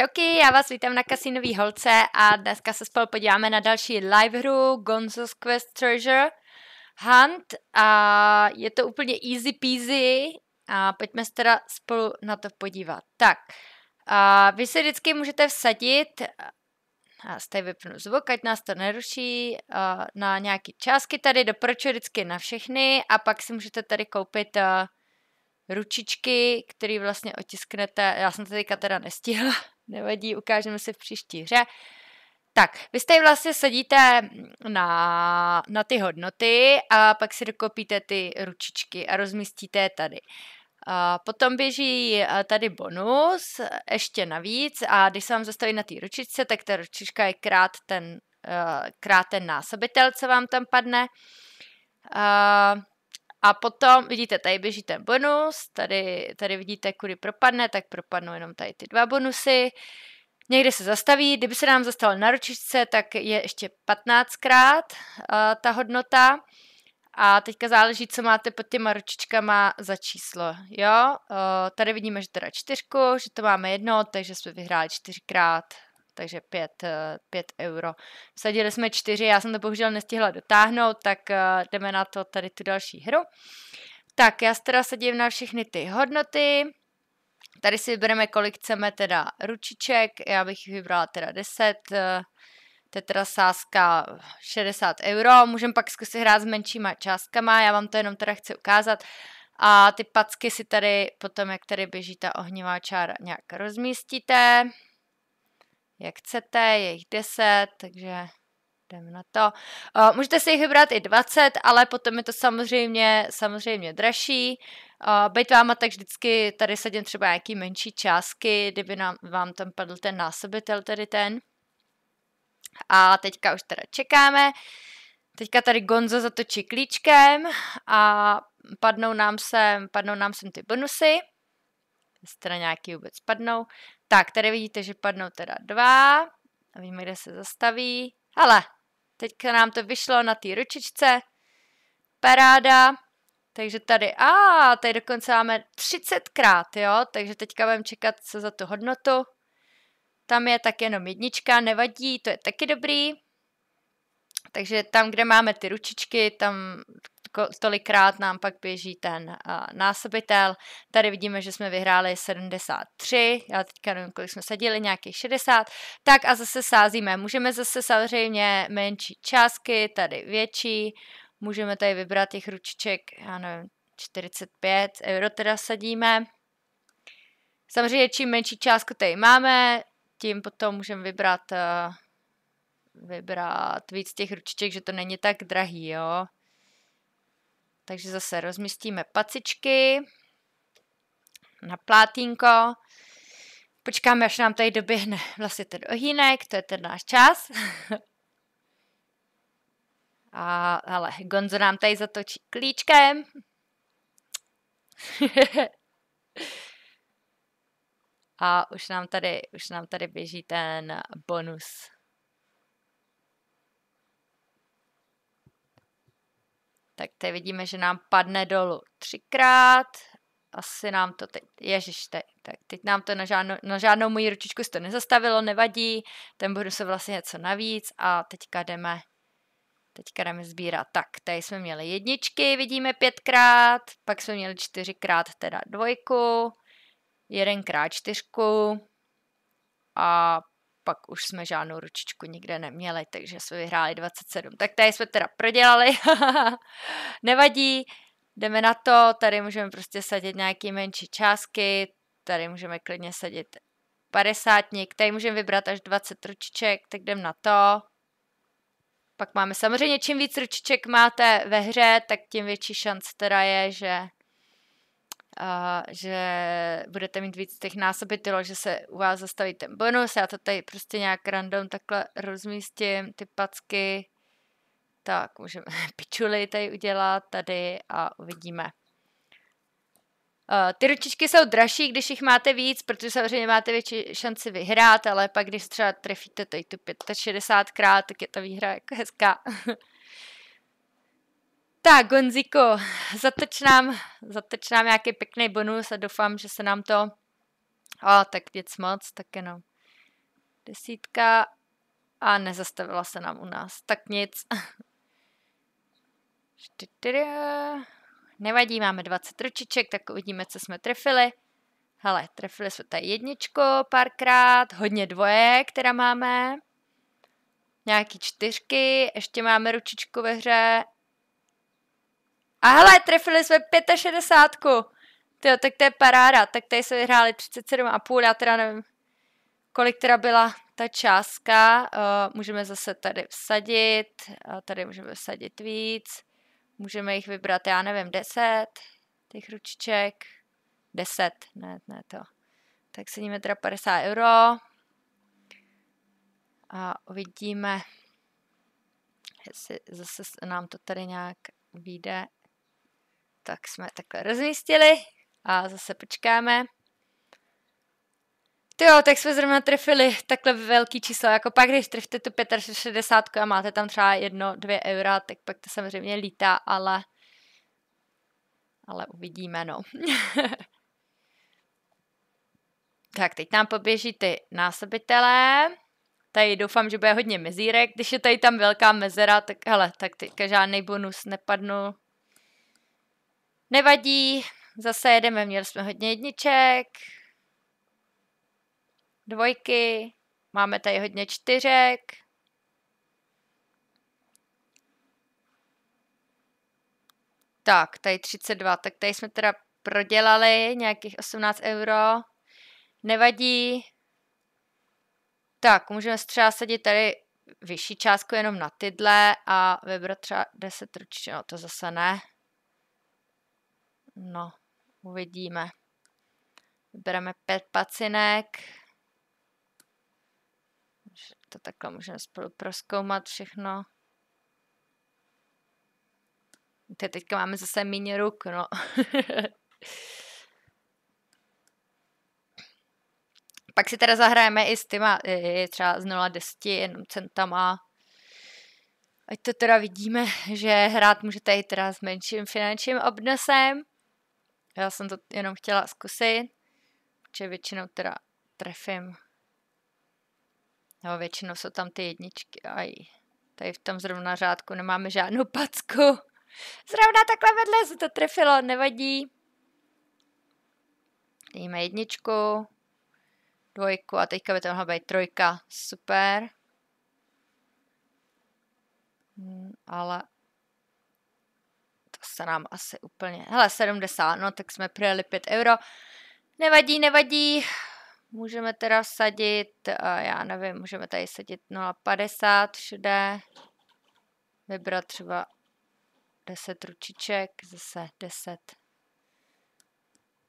Čauky, já vás vítám na Kasinový holce a dneska se spolu podíváme na další live hru Gonzo's Quest Treasure Hunt a je to úplně easy peasy a pojďme se teda spolu na to podívat. Tak, a vy se vždycky můžete vsadit, já tady vypnu zvuk, ať nás to neruší, a na nějaké částky tady, doporučuji vždycky na všechny a pak si můžete tady koupit ručičky, který vlastně otisknete, já jsem to teďka teda nestihla, Nevadí, ukážeme se v příští hře. Tak, vy jste vlastně sedíte na, na ty hodnoty a pak si dokopíte ty ručičky a rozmístíte je tady. A potom běží eh, tady bonus, ještě navíc a když se vám zastaví na té ručičce, tak ta ručička je krát ten, eh, krát ten násobitel, co vám tam padne. A, a potom, vidíte, tady běží ten bonus, tady, tady vidíte, kudy propadne, tak propadnou jenom tady ty dva bonusy. Někde se zastaví, kdyby se nám zastalo na ručičce, tak je ještě 15krát uh, eh, ta hodnota. A teďka záleží, co máte pod těma ručičkama za číslo. Jo, uh, tady vidíme, že teda čtyřku, že to máme jedno, takže jsme vyhráli čtyřikrát takže 5, 5 eh, euro. Vsadili jsme 4, já jsem to bohužel nestihla dotáhnout, tak eh, jdeme na to tady tu další hru. Tak, já se teda sedím na všechny ty hodnoty. Tady si vybereme, kolik chceme teda ručiček. Já bych vybrala teda 10. Eh, to je teda sázka 60 euro. Můžeme pak zkusit hrát s menšíma částkama. Já vám to jenom teda chci ukázat. A ty packy si tady potom, jak tady běží ta ohnivá čára, nějak rozmístíte jak chcete, je jich 10, takže jdeme na to. O, eh, můžete si jich vybrat i 20, ale potom je to samozřejmě, samozřejmě dražší. O, eh, byť vám a tak vždycky tady sedím třeba nějaký menší částky, kdyby nám, vám tam padl ten násobitel, tedy ten. A teďka už teda čekáme. Teďka tady Gonzo zatočí klíčkem a padnou nám sem, padnou nám sem ty bonusy straňáky vůbec padnou. Tak, tady vidíte, že padnou teda dva. A víme, kde se zastaví. Ale, teďka nám to vyšlo na té ručičce. Paráda. Takže tady, a tady dokonce máme 30krát, jo, takže teďka budeme čekat se za tu hodnotu. Tam je tak jenom jednička, nevadí, to je taky dobrý. Takže tam, kde máme ty ručičky, tam tolikrát nám pak běží ten uh, násobitel. Tady vidíme, že jsme vyhráli 73, já teďka nevím, kolik jsme sadili, nějakých 60, tak a zase sázíme. Můžeme zase samozřejmě menší částky, tady větší, můžeme tady vybrat těch ručiček, já nevím, 45 euro teda sadíme. Samozřejmě čím menší částku tady máme, tím potom můžeme vybrat, uh, vybrat víc těch ručiček, že to není tak drahý, jo. Takže zase rozmístíme pacičky na plátínko. Počkáme, až nám tady doběhne vlastně ten ohýnek, to je ten náš čas. A ale Gonzo nám tady zatočí klíčkem. A už nám tady, už nám tady běží ten bonus. Tak tady vidíme, že nám padne dolů třikrát. Asi nám to teď, ježiš, teď, tak teď nám to na žádnou, na žádnou moji ručičku to nezastavilo, nevadí. Ten budu se vlastně něco navíc a teďka jdeme Teďka jdeme sbírat. Tak, tady jsme měli jedničky, vidíme pětkrát, pak jsme měli čtyřikrát teda dvojku, jedenkrát čtyřku a pak už jsme žádnou ručičku nikde neměli, takže jsme vyhráli 27. Tak tady jsme teda prodělali, nevadí, jdeme na to, tady můžeme prostě sadit nějaký menší částky, tady můžeme klidně sadit padesátník, tady můžeme vybrat až 20 ručiček, tak jdem na to. Pak máme samozřejmě, čím víc ručiček máte ve hře, tak tím větší šance teda je, že a že budete mít víc těch násobitelů, že se u vás zastaví ten bonus. Já to tady prostě nějak random takhle rozmístím, ty packy. Tak, můžeme pičuli tady udělat tady a uvidíme. Uh, ty ručičky jsou dražší, když jich máte víc, protože samozřejmě máte větší šanci vyhrát, ale pak když třeba trefíte tady tu 65 krát, tak je ta výhra jako hezká. Tak, Gonziko, zateč nám, zateč nám nějaký pěkný bonus a doufám, že se nám to... A tak věc moc, tak jenom desítka a nezastavila se nám u nás. Tak nic. Nevadí, máme 20 ručiček, tak uvidíme, co jsme trefili. Hele, trefili jsme tady jedničko párkrát, hodně dvoje, která máme. Nějaký čtyřky, ještě máme ručičku ve hře, a hele, trefili jsme 65. Jo, tak to je paráda. Tak tady se vyhráli 37,5, já teda nevím, kolik teda byla ta částka. Uh, můžeme zase tady vsadit, a eh, tady můžeme vsadit víc. Můžeme jich vybrat, já nevím, 10 těch ručiček. 10, ne, ne to. Tak sedíme teda 50 euro. A uvidíme, jestli zase nám to tady nějak vyjde. Tak jsme takhle rozmístili a zase počkáme. Ty jo, tak jsme zrovna trefili takhle velký číslo, jako pak když trefte tu 65 a máte tam třeba jedno, dvě eura, tak pak to samozřejmě lítá, ale ale uvidíme, no. tak, teď nám poběží ty násobitelé. Tady doufám, že bude hodně mezírek. Když je tady tam velká mezera, tak hele, tak teďka žádný bonus nepadnu. Nevadí, zase jedeme, měli jsme hodně jedniček, dvojky, máme tady hodně čtyřek. Tak, tady 32, tak tady jsme teda prodělali nějakých 18 euro. Nevadí. Tak, můžeme třeba sadit tady vyšší částku jenom na tyhle a vybrat třeba 10 ručně, no to zase ne. No, uvidíme. Vybereme pět pacinek. To takhle můžeme spolu proskoumat všechno. Te teďka máme zase méně ruk, no. Pak si teda zahrajeme i s těma, třeba z 0 10 jenom centama. Ať to teda vidíme, že hrát můžete i teda s menším finančním obnosem. Já jsem to jenom chtěla zkusit, že většinou teda trefím. No, většinou jsou tam ty jedničky. Aj, tady v tom zrovna řádku nemáme žádnou packu. Zrovna takhle vedle se to trefilo, nevadí. Dejme jedničku, dvojku a teďka by to mohla být trojka. Super. Hmm, ale se nám asi úplně... Hele, 70, no tak jsme přijeli 5 euro. Nevadí, nevadí. Můžeme teda sadit, já nevím, můžeme tady sadit 0,50 všude. Vybrat třeba 10 ručiček, zase 10.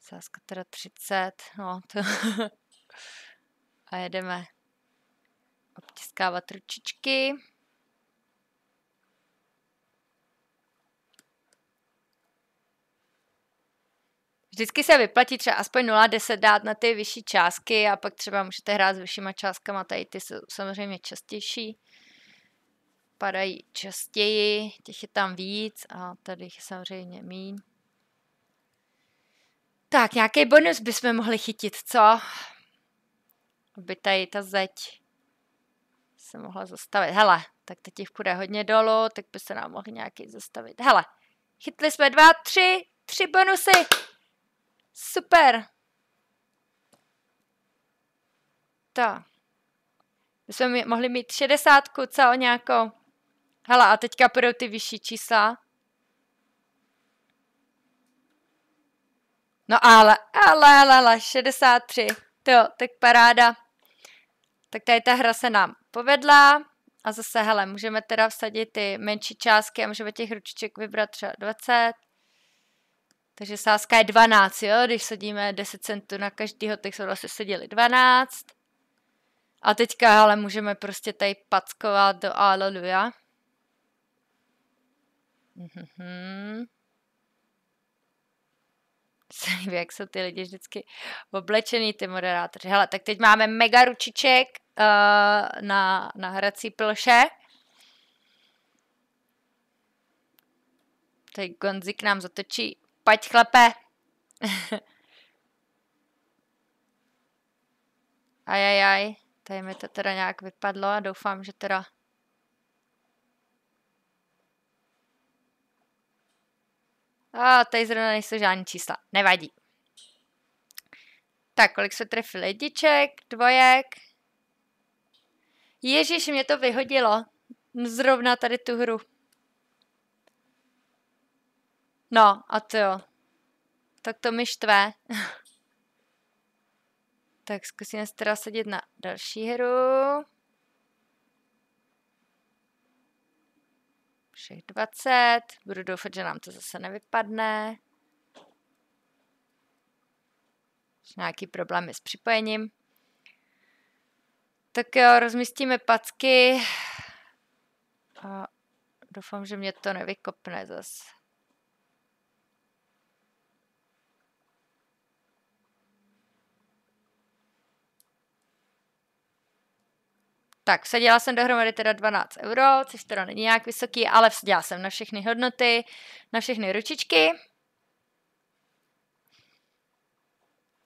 Sázka teda 30, no to... A jedeme obtiskávat ručičky. Vždycky se vyplatí třeba aspoň 0,10 dát na ty vyšší částky a pak třeba můžete hrát s vyššíma částkama, tady ty jsou samozřejmě častější. Padají častěji, těch je tam víc a tady je samozřejmě mín. Tak, nějaký bonus bychom mohli chytit, co? Aby tady ta zeď se mohla zastavit. Hele, tak teď jich půjde hodně dolů, tak by se nám mohli nějaký zastavit. Hele, chytli jsme dva, tři, tři bonusy. Super. To. My jsme mohli mít šedesátku, co? Nějakou. Hala, a teďka půjdou ty vyšší čísla. No ale, ale, ale, ale, 63. Jo, tak paráda. Tak tady ta hra se nám povedla. A zase, hele, můžeme teda vsadit ty menší částky a můžeme těch ručiček vybrat třeba 20. Takže sázka je 12, jo? Když sedíme 10 centů na každýho, tak jsme vlastně seděli 12. A teďka ale můžeme prostě tady packovat do Aleluja. Mhm. Se líbí, jak jsou ty lidi vždycky oblečený, ty moderátoři. Hele, tak teď máme mega ručiček uh, na, na hrací plše. Tady Gonzik nám zatočí Pojď, chlepe. Ajajaj, tady mi to teda nějak vypadlo a doufám, že teda... A tady zrovna nejsou žádný čísla, nevadí. Tak, kolik se trefil, lidiček, dvojek. Ježíš, mě to vyhodilo. Zrovna tady tu hru. No a to jo. Tak to mi štve. tak zkusíme se teda sedět na další hru. Všech 20. Budu doufat, že nám to zase nevypadne. Nějaký problémy s připojením. Tak jo, rozmístíme packy. A doufám, že mě to nevykopne zase. Tak, seděla jsem dohromady teda 12 euro, což teda není nějak vysoký, ale vsadila jsem na všechny hodnoty, na všechny ručičky.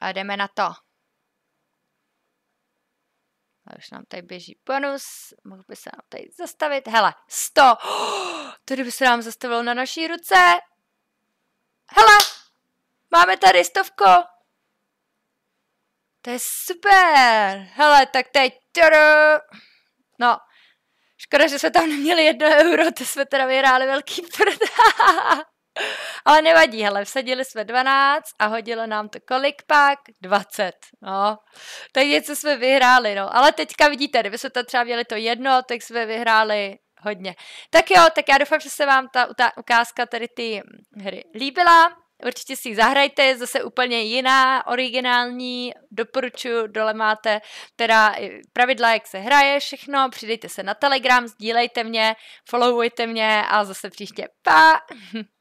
A jdeme na to. A už nám tady běží bonus, mohl by se nám tady zastavit. Hele, 100! Oh, tady by se nám zastavilo na naší ruce. Hele, máme tady stovku. To je super. Hele, tak teď Tadá! No, škoda, že jsme tam neměli jedno euro, to jsme teda vyhráli velký prd. Ale nevadí, hele, vsadili jsme 12 a hodilo nám to kolik pak? 20, no. Tak něco jsme vyhráli, no. Ale teďka vidíte, kdyby jsme tam třeba měli to jedno, tak jsme vyhráli hodně. Tak jo, tak já doufám, že se vám ta, ta ukázka tady ty hm, hry líbila určitě si ji zahrajte, zase úplně jiná, originální, doporučuji, dole máte teda pravidla, jak se hraje všechno, přidejte se na Telegram, sdílejte mě, followujte mě a zase příště, pa!